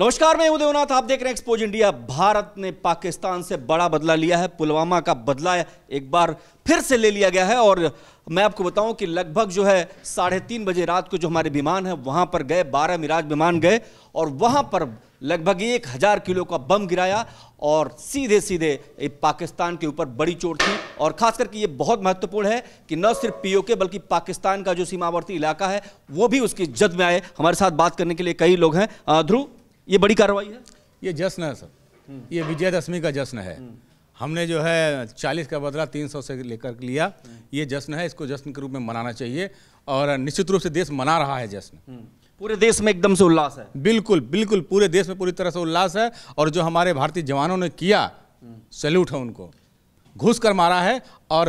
नमस्कार मैं उदयनाथ आप देख रहे हैं एक्सपोज इंडिया भारत ने पाकिस्तान से बड़ा बदला लिया है पुलवामा का बदला एक बार फिर से ले लिया गया है और मैं आपको बताऊं कि लगभग जो है साढ़े तीन बजे रात को जो हमारे विमान है वहां पर गए बारह मिराज विमान गए और वहां पर लगभग एक हज़ार किलो का बम गिराया और सीधे सीधे पाकिस्तान के ऊपर बड़ी चोट थी और खास करके ये बहुत महत्वपूर्ण है कि न सिर्फ पीओके बल्कि पाकिस्तान का जो सीमावर्ती इलाका है वो भी उसकी जद में आए हमारे साथ बात करने के लिए कई लोग हैं ध्रुव ये बड़ी कार्रवाई है ये जश्न है सर ये विजयदशमी का जश्न है हमने जो है चालीस का बदला तीन सौ से लेकर लिया ये जश्न है इसको जश्न के रूप में मनाना चाहिए और निश्चित रूप से देश मना रहा है जश्न पूरे देश में एकदम से उल्लास है बिल्कुल बिल्कुल पूरे देश में पूरी तरह से उल्लास है और जो हमारे भारतीय जवानों ने किया सैल्यूट है उनको घुस कर मारा है और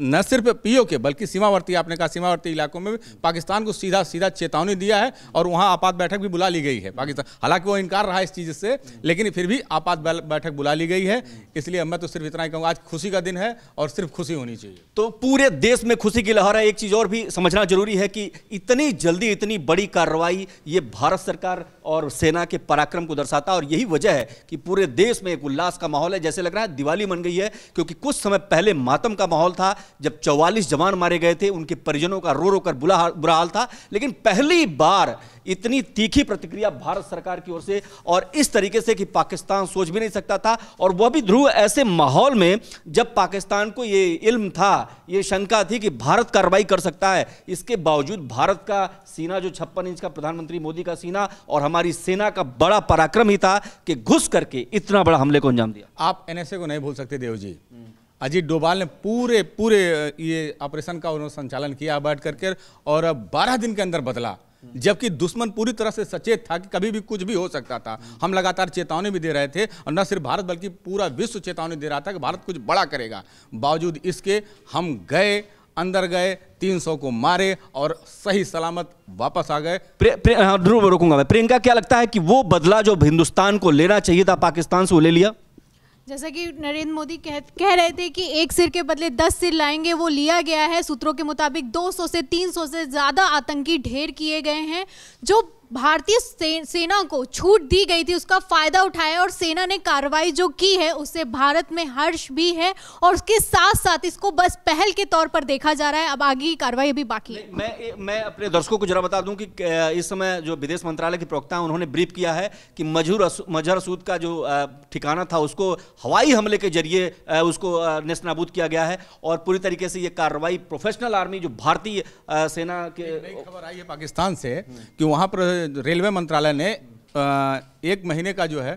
न सिर्फ पीओ के बल्कि सीमावर्ती आपने कहा सीमावर्ती इलाकों में भी पाकिस्तान को सीधा सीधा चेतावनी दिया है और वहाँ आपात बैठक भी बुला ली गई है पाकिस्तान हालांकि वो इनकार रहा है इस चीज़ से लेकिन फिर भी आपात बैठक बुला ली गई है इसलिए मैं तो सिर्फ इतना ही कहूँगा आज खुशी का दिन है और सिर्फ खुशी होनी चाहिए तो पूरे देश में खुशी की लहर है एक चीज़ और भी समझना जरूरी है कि इतनी जल्दी इतनी बड़ी कार्रवाई ये भारत सरकार और सेना के पराक्रम को दर्शाता है और यही वजह है कि पूरे देश में एक उल्लास का माहौल है जैसे लग रहा है दिवाली मन गई है क्योंकि कुछ समय पहले मातम का माहौल था जब 44 जवान मारे गए थे उनके परिजनों का रो रो कर बुरा बुरा हाल था लेकिन पहली बार इतनी तीखी प्रतिक्रिया भारत सरकार की ओर से और इस तरीके से कि पाकिस्तान सोच भी नहीं सकता था और वह भी ध्रुव ऐसे माहौल में जब पाकिस्तान को ये इल्म था ये शंका थी कि भारत कार्रवाई कर सकता है इसके बावजूद भारत का सीना जो छप्पन इंच का प्रधानमंत्री मोदी का सीना और हमारी सेना का बड़ा पराक्रम ही था कि घुस करके इतना बड़ा हमले को अंजाम दिया आप एन को नहीं भूल सकते देव जी अजीत डोभाल ने पूरे पूरे ये ऑपरेशन का उन्होंने संचालन किया बैठ करके और बारह दिन के अंदर बदला जबकि दुश्मन पूरी तरह से सचेत था कि कभी भी कुछ भी हो सकता था हम लगातार चेतावनी भी दे रहे थे और न सिर्फ भारत बल्कि पूरा विश्व चेतावनी दे रहा था कि भारत कुछ बड़ा करेगा बावजूद इसके हम गए अंदर गए 300 को मारे और सही सलामत वापस आ गए हाँ, मैं प्रियंका क्या लगता है कि वो बदला जो हिंदुस्तान को लेना चाहिए था पाकिस्तान से वो ले लिया जैसा कि नरेंद्र मोदी कह कह रहे थे कि एक सिर के बदले दस सिर लाएंगे वो लिया गया है सूत्रों के मुताबिक 200 से 300 से ज़्यादा आतंकी ढेर किए गए हैं जो भारतीय से, सेना को छूट दी गई थी उसका फ़ायदा उठाया और सेना ने कार्रवाई जो की है उससे भारत में हर्ष भी है और उसके साथ साथ इसको बस पहल के तौर पर देखा जा रहा है अब आगे की कार्रवाई अभी बाकी है मैं मैं अपने दर्शकों को जरा बता दूं कि इस समय जो विदेश मंत्रालय के प्रवक्ता हैं उन्होंने ब्रीफ किया है कि मजहूर मजहर सूद का जो ठिकाना था उसको हवाई हमले के जरिए उसको नेशनाबूद किया गया है और पूरी तरीके से ये कार्रवाई प्रोफेशनल आर्मी जो भारतीय सेना के खबर आई है पाकिस्तान से कि वहाँ पर रेलवे मंत्रालय ने एक महीने का जो है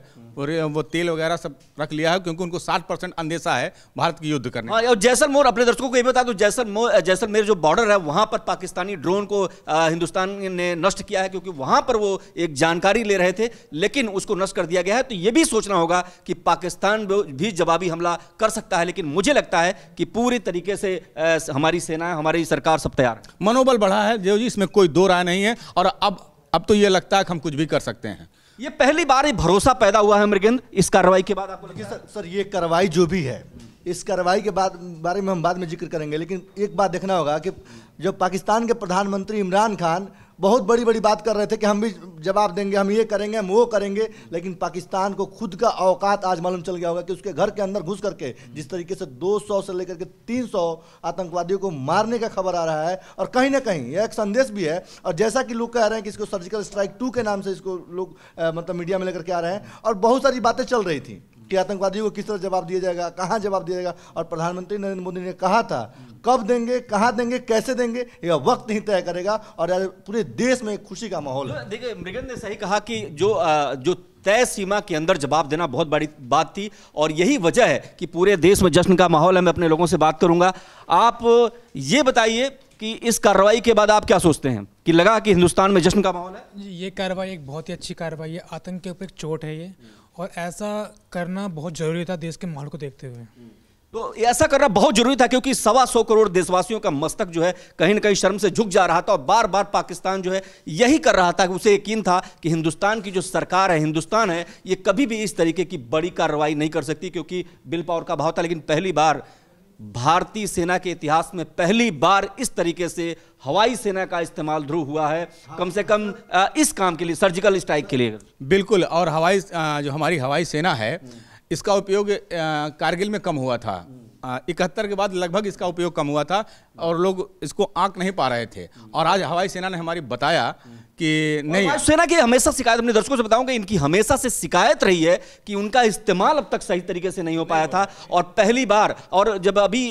वो तेल वगैरह सब रख लिया है क्योंकि उनको 60 परसेंट अंदेशा है भारत की युद्ध करने हाँ, और जैसलमोर अपने दर्शकों को ये बता दूं जैसलमोर जैसलमेर जो बॉर्डर है वहां पर पाकिस्तानी ड्रोन को हिंदुस्तान ने नष्ट किया है क्योंकि वहां पर वो एक जानकारी ले रहे थे लेकिन उसको नष्ट कर दिया गया है तो ये भी सोचना होगा कि पाकिस्तान भी जवाबी हमला कर सकता है लेकिन मुझे लगता है कि पूरी तरीके से हमारी सेना हमारी सरकार सब तैयार मनोबल बढ़ा है जो जी इसमें कोई दो राय नहीं है और अब अब तो ये लगता है कि हम कुछ भी कर सकते हैं ये पहली बार ही भरोसा पैदा हुआ है मृगेंद्र इस कार्रवाई के बाद आपको सर सर ये कार्रवाई जो भी है इस कार्रवाई के बाद बारे में हम बाद में जिक्र करेंगे लेकिन एक बात देखना होगा कि जब पाकिस्तान के प्रधानमंत्री इमरान खान बहुत बड़ी बड़ी बात कर रहे थे कि हम भी जवाब देंगे हम ये करेंगे हम वो करेंगे लेकिन पाकिस्तान को खुद का अवकात आज मालूम चल गया होगा कि उसके घर के अंदर घुस करके जिस तरीके से 200 से लेकर के 300 आतंकवादियों को मारने का खबर आ रहा है और कहीं ना कहीं यह एक संदेश भी है और जैसा कि लोग कह रहे हैं कि इसको सर्जिकल स्ट्राइक टू के नाम से इसको लोग मतलब मीडिया में लेकर के आ रहे हैं और बहुत सारी बातें चल रही थी कि आतंकवादियों को किस तरह जवाब दिया जाएगा कहाँ जवाब दिया जाएगा और प्रधानमंत्री नरेंद्र मोदी ने कहा था कब देंगे कहाँ देंगे कैसे देंगे यह वक्त ही तय करेगा और पूरे देश में खुशी का माहौल है देखिए मृगन ने सही कहा कि जो आ, जो तय सीमा के अंदर जवाब देना बहुत बड़ी बात थी और यही वजह है कि पूरे देश में जश्न का माहौल है मैं अपने लोगों से बात करूंगा आप ये बताइए कि इस कार्रवाई के बाद आप क्या सोचते हैं कि लगा कि हिंदुस्तान में जश्न का माहौल है ये कार्रवाई एक बहुत ही अच्छी कार्रवाई है आतंक के ऊपर एक चोट है ये और ऐसा करना बहुत जरूरी था देश के माहौल को देखते हुए तो ऐसा करना बहुत जरूरी था क्योंकि सवा सौ करोड़ देशवासियों का मस्तक जो है कहीं ना कहीं शर्म से झुक जा रहा था और बार बार पाकिस्तान जो है यही कर रहा था कि उसे यकीन था कि हिंदुस्तान की जो सरकार है हिंदुस्तान है ये कभी भी इस तरीके की बड़ी कार्रवाई नहीं कर सकती क्योंकि बिल पावर का भाव था लेकिन पहली बार भारतीय सेना के इतिहास में पहली बार इस तरीके से हवाई सेना का इस्तेमाल ध्रुव हुआ है कम से कम इस काम के लिए सर्जिकल स्ट्राइक के लिए बिल्कुल और हवाई जो हमारी हवाई सेना है इसका उपयोग कारगिल में कम हुआ था इकहत्तर के बाद लगभग इसका उपयोग कम हुआ था और लोग इसको आंक नहीं पा रहे थे और आज हवाई सेना ने हमारी बताया कि नहीं वायुसेना की हमेशा शिकायत अपने दर्शकों से कि इनकी हमेशा से शिकायत रही है कि उनका इस्तेमाल अब तक सही तरीके से नहीं हो पाया था और पहली बार और जब अभी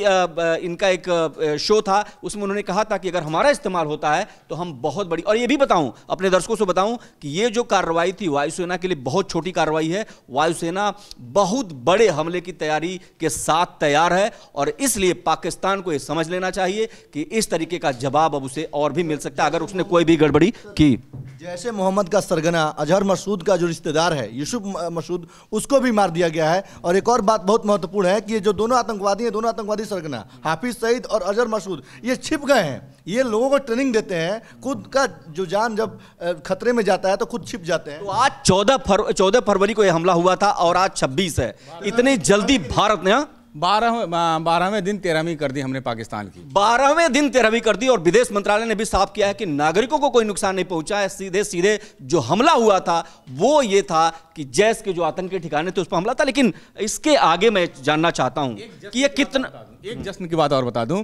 इनका एक शो था उसमें उन्होंने कहा था कि अगर हमारा इस्तेमाल होता है तो हम बहुत बड़ी और ये भी बताऊं अपने दर्शकों से बताऊं कि ये जो कार्रवाई थी वायुसेना के लिए बहुत छोटी कार्रवाई है वायुसेना बहुत बड़े हमले की तैयारी के साथ तैयार है और इसलिए पाकिस्तान को ये समझ लेना चाहिए कि इस तरीके का जवाब अब उसे और भी मिल सकता है अगर उसने कोई भी गड़बड़ी की जी जैसे मोहम्मद का सरगना अजहर मसूद का जो रिश्तेदार है यूसुफ मसूद उसको भी मार दिया गया है और एक और बात बहुत महत्वपूर्ण है कि ये जो दोनों आतंकवादी हैं दोनों आतंकवादी सरगना हाफिज सईद और अजहर मसूद ये छिप गए हैं ये लोगों को ट्रेनिंग देते हैं खुद का जो जान जब खतरे में जाता है तो खुद छिप जाते हैं तो आज चौदह फर चौदह फरवरी को यह हमला हुआ था और आज छब्बीस है इतनी जल्दी भारत ने हाँ? बारहवें बारहवें दिन तेरहवीं कर दी हमने पाकिस्तान की बारहवें दिन तेरहवीं कर दी और विदेश मंत्रालय ने भी साफ किया है कि नागरिकों को कोई नुकसान नहीं पहुंचा है सीधे सीधे जो हमला हुआ था वो ये था कि जैस के जो आतंकी ठिकाने थे उस पर हमला था लेकिन इसके आगे मैं जानना चाहता हूँ कि ये कितना एक जश्न की बात और बता दूं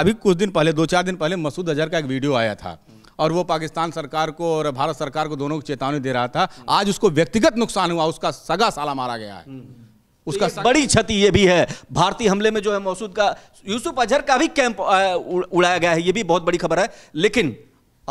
अभी कुछ दिन पहले दो चार दिन पहले मसूद अजहर का एक वीडियो आया था और वो पाकिस्तान सरकार को और भारत सरकार को दोनों को चेतावनी दे रहा था आज उसको व्यक्तिगत नुकसान हुआ उसका सगा साला मारा गया है तो उसका बड़ी क्षति ये भी है भारतीय हमले में जो है मौसूद का यूसुफ अजहर का भी कैंप उड़ाया गया है ये भी बहुत बड़ी खबर है लेकिन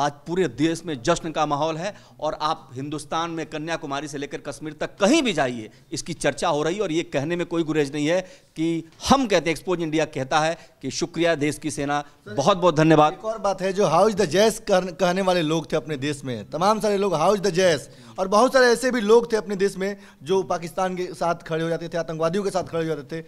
आज पूरे देश में जश्न का माहौल है और आप हिंदुस्तान में कन्याकुमारी से लेकर कश्मीर तक कहीं भी जाइए इसकी चर्चा हो रही है और ये कहने में कोई गुरेज नहीं है कि हम कहते हैं एक्सपोज इंडिया कहता है कि शुक्रिया देश की सेना बहुत बहुत धन्यवाद एक और बात है जो हाउ इज द जैस कहने वाले लोग थे अपने देश में तमाम सारे लोग हाउ इज द जैस और बहुत सारे ऐसे भी लोग थे अपने देश में जो पाकिस्तान के साथ खड़े हो जाते थे आतंकवादियों के साथ खड़े हो जाते थे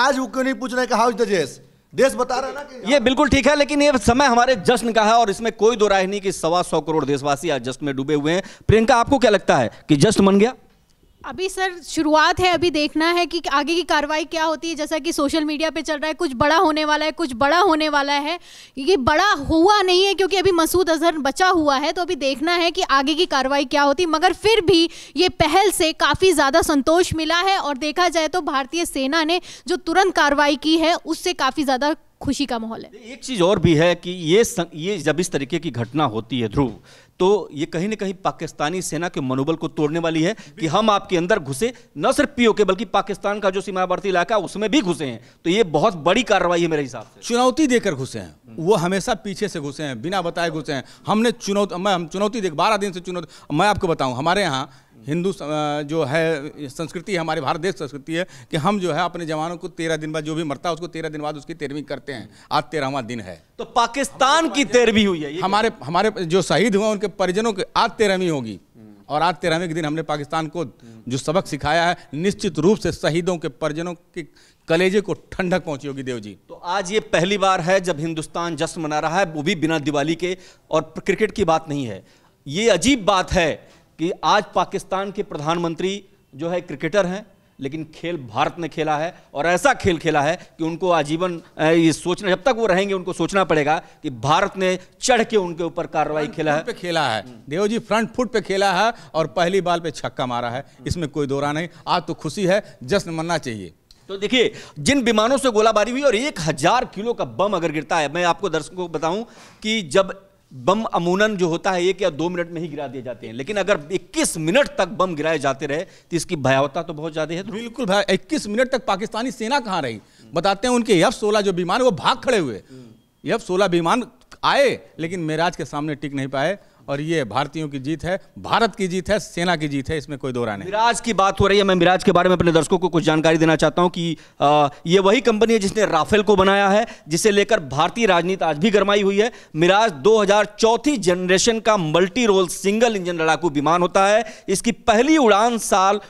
आज वो क्यों नहीं पूछ रहे कि हाउ इज द जैस देश बता रहा है ना कि ये बिल्कुल ठीक है लेकिन ये समय हमारे जश्न का है और इसमें कोई दो राय नहीं कि सवा सौ करोड़ देशवासी आज जश्न में डूबे हुए हैं प्रियंका आपको क्या लगता है कि जश्न बन गया अभी सर शुरुआत है अभी देखना है कि आगे की कार्रवाई क्या होती है जैसा कि सोशल मीडिया पे चल रहा है कुछ बड़ा होने वाला है कुछ बड़ा होने वाला है ये बड़ा हुआ नहीं है क्योंकि अभी मसूद अजहर बचा हुआ है तो अभी देखना है कि आगे की कार्रवाई क्या होती मगर फिर भी ये पहल से काफ़ी ज़्यादा संतोष मिला है और देखा जाए तो भारतीय सेना ने जो तुरंत कार्रवाई की है उससे काफ़ी ज़्यादा खुशी का माहौल है एक चीज़ और भी है कि ये सं, ये जब इस तरीके की घटना होती है ध्रुव तो ये कहीं ना कहीं पाकिस्तानी सेना के मनोबल को तोड़ने वाली है कि हम आपके अंदर घुसे न सिर्फ पीओके बल्कि पाकिस्तान का जो सीमावर्ती इलाका उसमें भी घुसे हैं तो ये बहुत बड़ी कार्रवाई है मेरे हिसाब से चुनौती देकर घुसे हैं वो हमेशा पीछे से घुसे हैं बिना बताए घुसे हैं हमने चुनौती मैं हम चुनौती देख बारह दिन से चुनौती मैं आपको बताऊँ हमारे यहाँ हिंदू जो है संस्कृति हमारे भारत देश संस्कृति है कि हम जो है अपने जवानों को तेरह दिन बाद जो भी मरता है उसको तेरह दिन बाद उसकी तेरहवीं करते हैं आज तेरहवा दिन है तो पाकिस्तान की तेरहवीं हुई है हमारे हमारे जो शहीद हुए उनके परिजनों के आज तेरहवीं होगी और आज तेरहवें के दिन हमने पाकिस्तान को जो सबक सिखाया है निश्चित रूप से शहीदों के परिजनों के कलेजे को ठंडक पहुंची होगी देव जी तो आज ये पहली बार है जब हिंदुस्तान जश्न मना रहा है वो भी बिना दिवाली के और क्रिकेट की बात नहीं है ये अजीब बात है कि आज पाकिस्तान के प्रधानमंत्री जो है क्रिकेटर हैं लेकिन खेल भारत ने खेला है और ऐसा खेल खेला है कि उनको आजीवन ये सोचना जब तक वो रहेंगे उनको सोचना पड़ेगा कि भारत ने चढ़ के उनके ऊपर कार्रवाई खेला है पे खेला है देव जी फ्रंट फुट पे खेला है और पहली बाल पे छक्का मारा है इसमें कोई दौरा नहीं आज तो खुशी है जश्न मनना चाहिए तो देखिए जिन विमानों से गोलाबारी हुई और एक हजार किलो का बम अगर गिरता है मैं आपको दर्शकों को बताऊं कि जब बम अमूनन जो होता है एक या दो मिनट में ही गिरा दिए जाते हैं लेकिन अगर 21 मिनट तक बम गिराए जाते रहे तो इसकी भयावता तो बहुत ज़्यादा है तो। बिल्कुल भाई 21 मिनट तक पाकिस्तानी सेना कहाँ रही बताते हैं उनके यफ सोलह जो विमान वो भाग खड़े हुए यफ सोलह विमान आए लेकिन मेराज के सामने टिक नहीं पाए और ये भारतीयों की जीत है भारत की जीत है सेना की जीत है इसमें कोई दो नहीं मिराज की बात हो रही है मैं मिराज के बारे में अपने दर्शकों को कुछ जानकारी देना चाहता हूँ कि आ, ये वही कंपनी है जिसने राफेल को बनाया है जिसे लेकर भारतीय राजनीति आज भी गरमाई हुई है मिराज दो चौथी जनरेशन का मल्टी रोल सिंगल इंजन लड़ाकू विमान होता है इसकी पहली उड़ान साल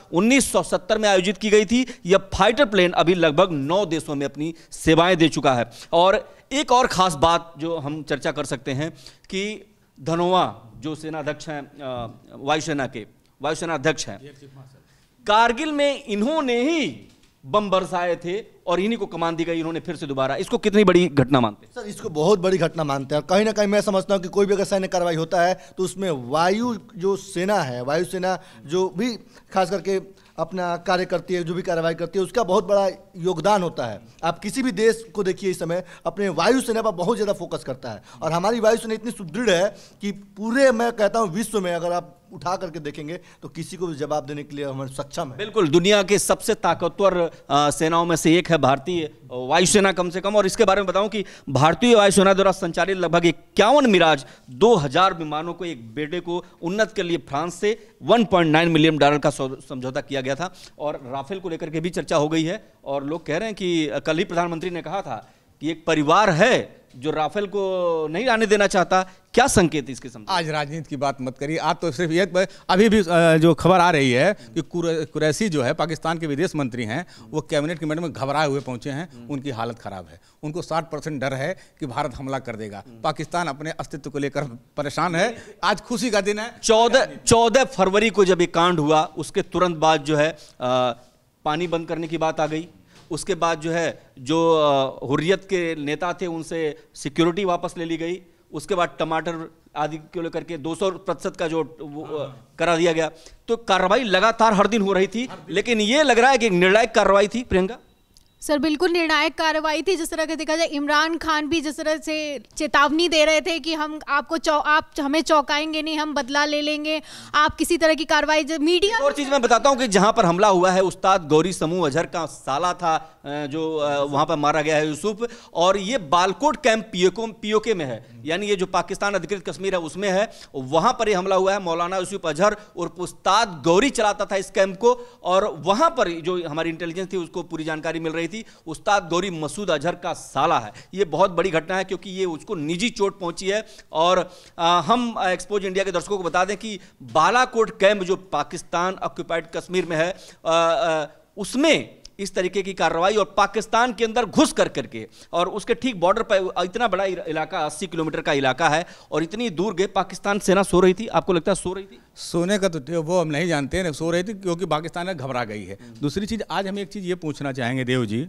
सत्तर में आयोजित की गई थी यह फाइटर प्लेन अभी लगभग नौ देशों में अपनी सेवाएं दे चुका है और एक और खास बात जो हम चर्चा कर सकते हैं कि धनोआ जो सेना अध्यक्ष हैं वायुसेना के वायुसेना अध्यक्ष हैं कारगिल में इन्होंने ही बम बरसाए थे और इन्हीं को कमान दी गई इन्होंने फिर से दोबारा इसको कितनी बड़ी घटना मानते हैं सर इसको बहुत बड़ी घटना मानते हैं और कहीं ना कहीं मैं समझता हूँ कि कोई भी अगर सैन्य कार्रवाई होता है तो उसमें वायु जो सेना है वायुसेना जो भी खास करके अपना कार्य करती है जो भी कार्रवाई करती है उसका बहुत बड़ा योगदान होता है आप किसी भी देश को देखिए इस समय अपने वायुसेना पर बहुत ज़्यादा फोकस करता है और हमारी वायुसेना इतनी सुदृढ़ है कि पूरे मैं कहता हूँ विश्व में अगर आप उठा करके देखेंगे तो किसी को भी जवाब देने के लिए हम सक्षम है बिल्कुल दुनिया के सबसे ताकतवर सेनाओं में से एक है भारतीय वायुसेना कम से कम और इसके बारे में बताऊं कि भारतीय वायुसेना द्वारा संचालित लगभग इक्यावन मिराज 2000 विमानों को एक बेटे को उन्नत के लिए फ्रांस से 1.9 मिलियन डॉलर का समझौता किया गया था और राफेल को लेकर के भी चर्चा हो गई है और लोग कह रहे हैं कि कल ही प्रधानमंत्री ने कहा था कि एक परिवार है जो राफेल को नहीं आने देना चाहता क्या संकेत इसके समझ आज राजनीति की बात मत करिए आप तो सिर्फ ये अभी भी जो खबर आ रही है कि कुरैसी जो है पाकिस्तान के विदेश मंत्री हैं वो कैबिनेट की मीटिंग में घबराए हुए पहुंचे हैं उनकी हालत खराब है उनको साठ परसेंट डर है कि भारत हमला कर देगा पाकिस्तान अपने अस्तित्व को लेकर परेशान है आज खुशी का दिन है चौदह चौदह फरवरी को जब ये कांड हुआ उसके तुरंत बाद जो है पानी बंद करने की बात आ गई उसके बाद जो है जो हुर्रियत के नेता थे उनसे सिक्योरिटी वापस ले ली गई उसके बाद टमाटर आदि को लेकर के दो सौ प्रतिशत का जो वो हाँ, हाँ। करा दिया गया तो कार्रवाई लगातार हर दिन हो रही थी लेकिन ये लग रहा है कि एक निर्णायक कार्रवाई थी प्रियंका सर बिल्कुल निर्णायक कार्रवाई थी जिस तरह का देखा जाए इमरान खान भी जिस तरह से चेतावनी दे रहे थे कि हम आपको चौ, आप हमें चौंकाएंगे नहीं हम बदला ले लेंगे आप किसी तरह की कार्रवाई मीडिया और चीज़ मैं बताता हूँ कि जहाँ पर हमला हुआ है उस्ताद गौरी समूह अजहर का साला था जो वहां पर मारा गया है यूसुफ और ये बालकोट कैंप पीओको पीओके में है यानी ये जो पाकिस्तान अधिकृत कश्मीर है उसमें है वहां पर यह हमला हुआ है मौलाना यूसुफ अजहर और उस्ताद गौरी चलाता था इस कैंप को और वहां पर जो हमारी इंटेलिजेंस थी उसको पूरी जानकारी मिल रही थी थी उस्ताद गौरी मसूद अजहर का साला है ये बहुत बड़ी घटना है क्योंकि ये उसको निजी चोट पहुंची है और हम एक्सपोज इंडिया के दर्शकों को बता दें कि बालाकोट कैंप जो पाकिस्तान ऑक्यूपाइड कश्मीर में है उसमें इस तरीके की कार्रवाई और पाकिस्तान के अंदर घुस कर करके और उसके ठीक बॉर्डर पर इतना बड़ा इलाका अस्सी किलोमीटर का इलाका है और इतनी दूर गए पाकिस्तान सेना सो रही थी आपको लगता है सो रही थी सोने का तो वो हम नहीं जानते हैं सो रही थी क्योंकि पाकिस्तान घबरा गई है दूसरी चीज़ आज हम एक चीज़ ये पूछना चाहेंगे देव जी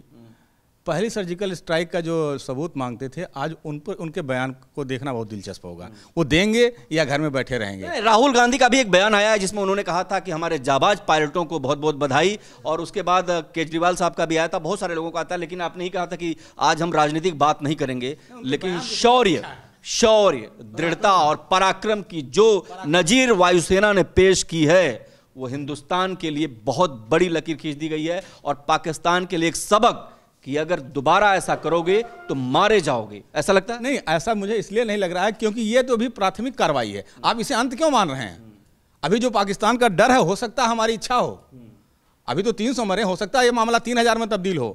पहली सर्जिकल स्ट्राइक का जो सबूत मांगते थे आज उन पर उनके बयान को देखना बहुत दिलचस्प होगा वो देंगे या घर में बैठे रहेंगे राहुल गांधी का भी एक बयान आया है जिसमें उन्होंने कहा था कि हमारे जाबाज पायलटों को बहुत बहुत बधाई और उसके बाद केजरीवाल साहब का भी आया था बहुत सारे लोगों का आता है लेकिन आपने ही कहा था कि आज हम राजनीतिक बात नहीं करेंगे लेकिन शौर्य शौर्य दृढ़ता और पराक्रम की जो नजीर वायुसेना ने पेश की है वो हिंदुस्तान के लिए बहुत बड़ी लकीर खींच दी गई है और पाकिस्तान के लिए एक सबक कि अगर दोबारा ऐसा करोगे तो मारे जाओगे ऐसा लगता है नहीं ऐसा मुझे इसलिए नहीं लग रहा है क्योंकि ये तो अभी प्राथमिक कार्रवाई है आप इसे अंत क्यों मान रहे हैं अभी जो पाकिस्तान का डर है हो सकता है हमारी इच्छा हो अभी तो तीन सौ मरे हो सकता है ये मामला तीन हजार में तब्दील हो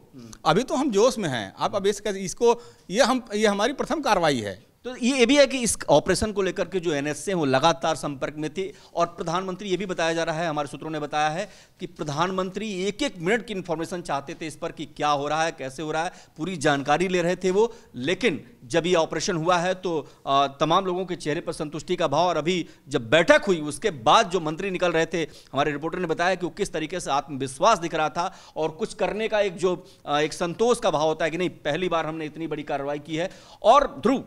अभी तो हम जोश में हैं आप अब इसका इसको ये हम ये हमारी प्रथम कार्रवाई है तो ये भी है कि इस ऑपरेशन को लेकर के जो एन एस वो लगातार संपर्क में थे और प्रधानमंत्री ये भी बताया जा रहा है हमारे सूत्रों ने बताया है कि प्रधानमंत्री एक एक मिनट की इन्फॉर्मेशन चाहते थे इस पर कि क्या हो रहा है कैसे हो रहा है पूरी जानकारी ले रहे थे वो लेकिन जब ये ऑपरेशन हुआ है तो तमाम लोगों के चेहरे पर संतुष्टि का भाव और अभी जब बैठक हुई उसके बाद जो मंत्री निकल रहे थे हमारे रिपोर्टर ने बताया कि वो किस तरीके से आत्मविश्वास दिख रहा था और कुछ करने का एक जो एक संतोष का भाव होता है कि नहीं पहली बार हमने इतनी बड़ी कार्रवाई की है और ध्रुव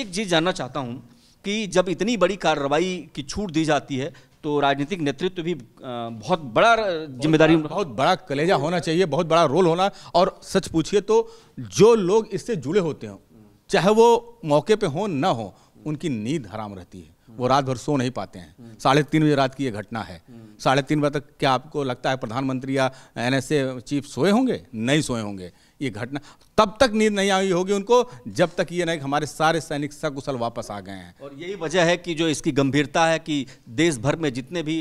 एक चीज़ जानना चाहता हूँ कि जब इतनी बड़ी कार्रवाई की छूट दी जाती है तो राजनीतिक नेतृत्व भी बहुत बड़ा जिम्मेदारी बहुत बड़ा कलेजा होना चाहिए बहुत बड़ा रोल होना और सच पूछिए तो जो लोग इससे जुड़े होते हैं चाहे वो मौके पे हो ना हो उनकी नींद हराम रहती है वो रात भर सो नहीं पाते हैं साढ़े तीन बजे रात की ये घटना है साढ़े तीन बजे तक क्या आपको लगता है प्रधानमंत्री या एन चीफ सोए होंगे नहीं सोए होंगे ये घटना तब तक नींद नहीं आई होगी उनको जब तक ये नहीं हमारे सारे सैनिक सकुशल वापस आ गए हैं और यही वजह है कि जो इसकी गंभीरता है कि देश भर में जितने भी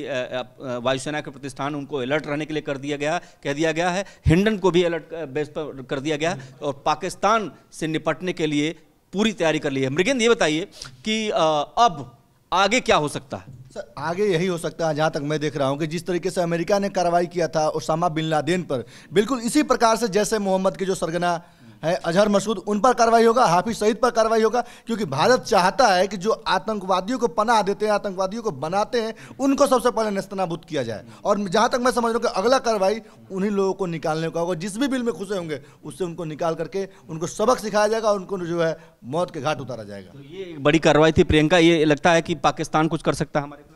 वायुसेना के प्रतिष्ठान उनको अलर्ट रहने के लिए कर दिया गया कह दिया गया है हिंडन को भी अलर्ट बेस पर कर दिया गया और पाकिस्तान से निपटने के लिए पूरी तैयारी कर ली है मृगेंद्र ये बताइए कि अब आगे क्या हो सकता है सर आगे यही हो सकता है जहाँ तक मैं देख रहा हूँ कि जिस तरीके से अमेरिका ने कार्रवाई किया था उसामा बिन लादेन पर बिल्कुल इसी प्रकार से जैसे मोहम्मद के जो सरगना है अजहर मसूद उन पर कार्रवाई होगा हाफिज सईद पर कार्रवाई होगा क्योंकि भारत चाहता है कि जो आतंकवादियों को पनाह देते हैं आतंकवादियों को बनाते हैं उनको सबसे पहले नस्तनाबूद किया जाए और जहाँ तक मैं समझ रहा हूँ कि अगला कार्रवाई उन्हीं लोगों को निकालने का होगा जिस भी बिल में खुशे होंगे उससे उनको निकाल करके उनको सबक सिखाया जाएगा और उनको जो है मौत के घाट उतारा जाएगा तो ये एक बड़ी कार्रवाई थी प्रियंका ये लगता है कि पाकिस्तान कुछ कर सकता है हमारे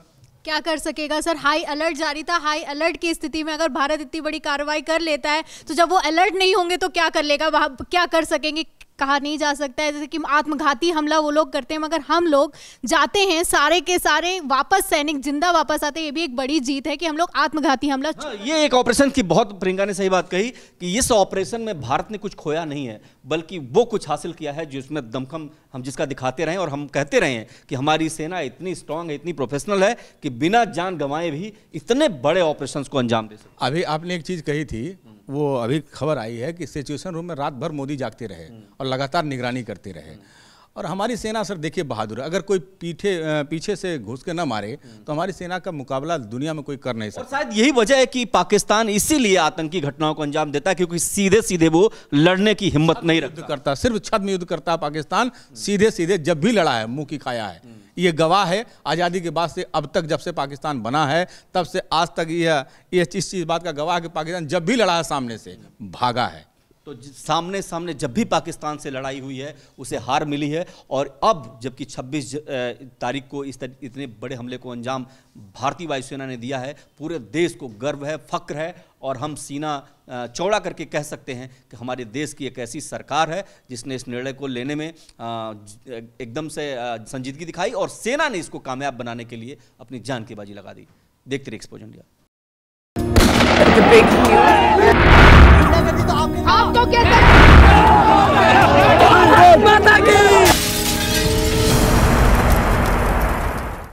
क्या कर सकेगा सर हाई अलर्ट जारी था हाई अलर्ट की स्थिति में अगर भारत इतनी बड़ी कार्रवाई कर लेता है तो जब वो अलर्ट नहीं होंगे तो क्या कर लेगा क्या कर सकेंगे कहा नहीं जा सकता है जैसे कि आत्मघाती हमला वो लोग करते हैं मगर हम लोग जाते हैं सारे के सारे वापस सैनिक जिंदा वापस आते हैं ये भी एक बड़ी जीत है कि हम लोग आत्मघाती हमला हाँ, ये एक ऑपरेशन की बहुत प्रियंका ने सही बात कही कि इस ऑपरेशन में भारत ने कुछ खोया नहीं है बल्कि वो कुछ हासिल किया है जिसमें दमखम हम जिसका दिखाते रहे और हम कहते हैं कि हमारी सेना इतनी स्ट्रांग है इतनी प्रोफेशनल है कि बिना जान गंवाए भी इतने बड़े ऑपरेशन को अंजाम दे सकते अभी आपने एक चीज़ कही थी वो अभी खबर आई है कि सिचुएशन रूम में रात भर मोदी जागते रहे हम्म। और लगातार निगरानी करते रहे और हमारी सेना सर देखिए बहादुर अगर कोई पीठे पीछे से घुस के ना मारे तो हमारी सेना का मुकाबला दुनिया में कोई कर नहीं सकता शायद यही वजह है कि पाकिस्तान इसीलिए आतंकी घटनाओं को अंजाम देता है क्योंकि सीधे सीधे वो लड़ने की हिम्मत नहीं रख करता सिर्फ छद्म युद्ध करता पाकिस्तान सीधे सीधे जब भी लड़ा है मुंह की खाया है ये गवाह है आज़ादी के बाद से अब तक जब से पाकिस्तान बना है तब से आज तक यह इस चीज़ बात का गवाह है कि पाकिस्तान जब भी लड़ा है सामने से भागा है तो सामने सामने जब भी पाकिस्तान से लड़ाई हुई है उसे हार मिली है और अब जबकि 26 तारीख को इस इतने बड़े हमले को अंजाम भारतीय वायुसेना ने दिया है पूरे देश को गर्व है फक्र है और हम सीना चौड़ा करके कह सकते हैं कि हमारे देश की एक ऐसी सरकार है जिसने इस निर्णय को लेने में एकदम से संजीदगी दिखाई और सेना ने इसको कामयाब बनाने के लिए अपनी जान की बाजी लगा दी देखते रहे एक्सपोज इंडिया get that!